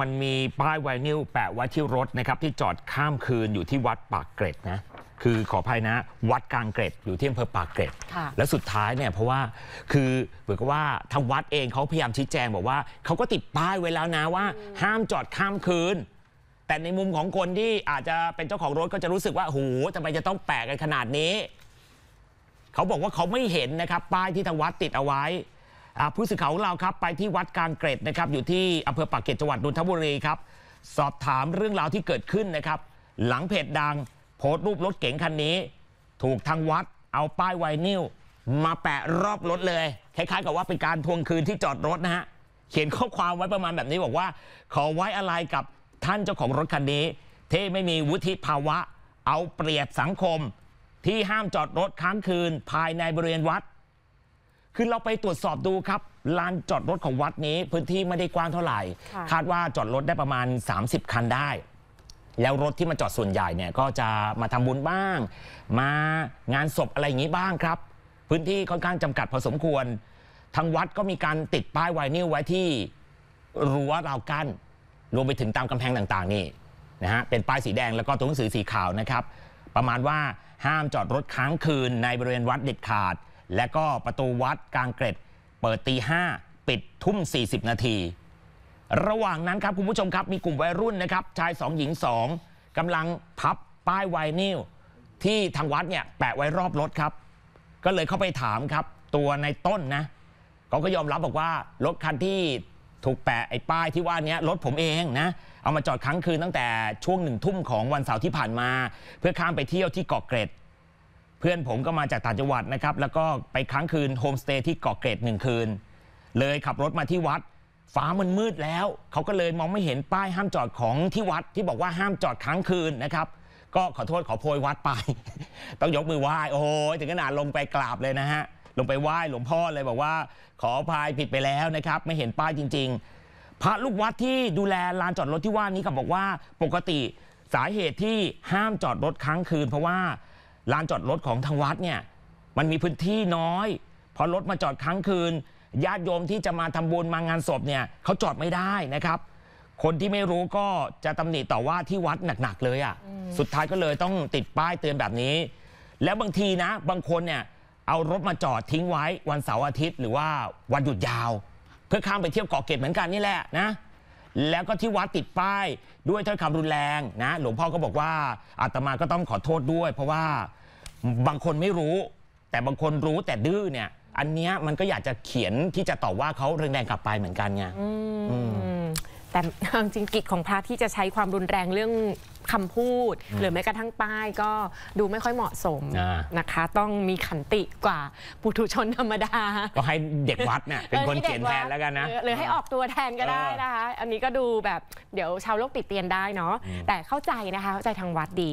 มันมีป้ายไวนิลแปะไว้ที่รถนะครับที่จอดข้ามคืนอยู่ที่วัดปากเกร็ดนะคือขออภัยนะวัดกลางเกร็ดอยู่ที่อำเภอปากเกร็ดและสุดท้ายเนี่ยเพราะว่าคือเหมือนกับว่าทางวัดเองเขาพยายามชี้แจงบอกว่าเขาก็ติดป้ายไว้แล้วนะว่า ห้ามจอดข้ามคืน แต่ในมุมของคนที่อาจจะเป็นเจ้าของรถก็จะรู้สึกว่าโหทำไมจะต้องแปะกันขนาดนี้ เขาบอกว่าเขาไม่เห็นนะครับป้ายที่ทางวัดติดเอาไว้ผู้สื่อข่าวของเราครับไปที่วัดกลางเกร็ดนะครับ อยู่ที่อำเภอปากเกร็ดจังหวัดนนทบุรีครับ สอบถามเรื่องราวที่เกิดขึ้นนะครับ หลังเพจดัง โพสต์รูปรถเก๋งคันนี้ ถูกทางวัด เอาป้ายไวนิลมาแปะรอบรถเลย คล้ายๆกับว่าเป็นการทวงคืนที่จอดรถนะฮะเขียนข้อความไว้ประมาณแบบนี้บอกว่า ขอไว้อะไรกับท่านเจ้าของรถคันนี้ที่ไม่มีวุฒิภาวะเอาเปรียบสังคม ที่ห้ามจอดรถค้างคืนภายในบริเวณวัดคือเราไปตรวจสอบดูครับ ลานจอดรถของวัดนี้พื้นที่ไม่ได้กว้างเท่าไหร่ คาดว่าจอดรถได้ประมาณ 30 คันได้ แล้วรถที่มาจอดส่วนใหญ่เนี่ยก็จะมาทำบุญบ้าง มางานศพอะไรอย่างนี้บ้างครับ พื้นที่ค่อนข้างจำกัดพอสมควรทางวัดก็มีการติดป้ายไวนิลไว้ที่รั้วราวกั้นรวมไปถึงตามกำแพงต่างๆนี่นะฮะเป็นป้ายสีแดงแล้วก็ตัวหนังสือสีขาวนะครับ ประมาณว่าห้ามจอดรถค้างคืนในบริเวณวัดเด็ดขาดและก็ประตูวัดกลางเกร็ด เปิดตีห้าปิดทุ่ม 40 นาที ระหว่างนั้นครับ คุณผู้ชมครับมีกลุ่มวัยรุ่นนะครับ ชาย 2 หญิง 2 กำลังพับป้ายไวนิลที่ทางวัดเนี่ย แปะไว้รอบรถครับ ก็เลยเข้าไปถามครับตัวในต้นนะเขาก็ยอมรับบอกว่า รถคันที่ถูกแปะไอ้ป้ายที่ว่านี้รถผมเองนะ เอามาจอดค้างคืนตั้งแต่ช่วงหนึ่งทุ่มของวันเสาร์ที่ผ่านมา เพื่อข้ามไปเที่ยวที่เกาะเกร็ดเพื่อนผมก็มาจากต่างจังหวัดนะครับ แล้วก็ไปค้างคืนโฮมสเตย์ที่เกาะเกร็ดหนึ่งคืนเลยขับรถมาที่วัด ฟ้ามันมืดแล้ว เขาก็เลยมองไม่เห็นป้ายห้ามจอดของที่วัด ที่บอกว่าห้ามจอดค้างคืนนะครับก็ขอโทษขอโพยวัดไป ต้องยกมือไหว้โอ้ยถึงขนาดลงไปกราบเลยนะฮะลงไปไหว้หลวงพ่อเลยบอกว่า ขออภัยผิดไปแล้วนะครับไม่เห็นป้ายจริง ๆพระลูกวัดที่ดูแลลานจอดรถที่ว่านี้ก็บอกว่าปกติสาเหตุที่ห้ามจอดรถค้างคืน เพราะว่าลานจอดรถของทางวัดเนี่ย มันมีพื้นที่น้อย พอรถมาจอดครั้งคืนญาติโยมที่จะมาทำบุญมางานศพเนี่ยเขาจอดไม่ได้นะครับ คนที่ไม่รู้ก็จะตำหนิต่อว่าที่วัดหนักๆเลยอะ่ะสุดท้ายก็เลยต้องติดป้ายเตือนแบบนี้ แล้วบางทีนะบางคนเนี่ย เอารถมาจอดทิ้งไว้วันเสาร์อาทิตย์หรือว่าวันหยุดยาว เพื่อข้ามไปเที่ยวเกาะเกร็ดเหมือนกันนี่แหละนะแล้วก็ที่วัดติดป้ายด้วยถ้อยคำรุนแรงนะหลวงพ่อก็บอกว่า อาตมาก็ต้องขอโทษด้วย เพราะว่าบางคนไม่รู้ แต่บางคนรู้แต่ดื้อเนี่ย อันเนี้ยมันก็อยากจะเขียนที่จะต่อว่าเขาแรงงกลับไปเหมือนกันไงแต่าจริงกิจของพระที่จะใช้ความรุนแรงเรื่องคำพูดหรือแม้กระทั่งป้ายก็ดูไม่ค่อยเหมาะสมนะคะ ต้องมีขันติกว่า ปุถุชนธรรมดา ก็ให้เด็กวัดเนี่ยเป็นคนเขียนแทนแล้วกันนะ หรือให้ออกตัวแทนก็ได้นะคะ อันนี้ก็ดูแบบเดี๋ยวชาวโลกติดเตียนได้เนาะแต่เข้าใจนะคะ เข้าใจทางวัดดี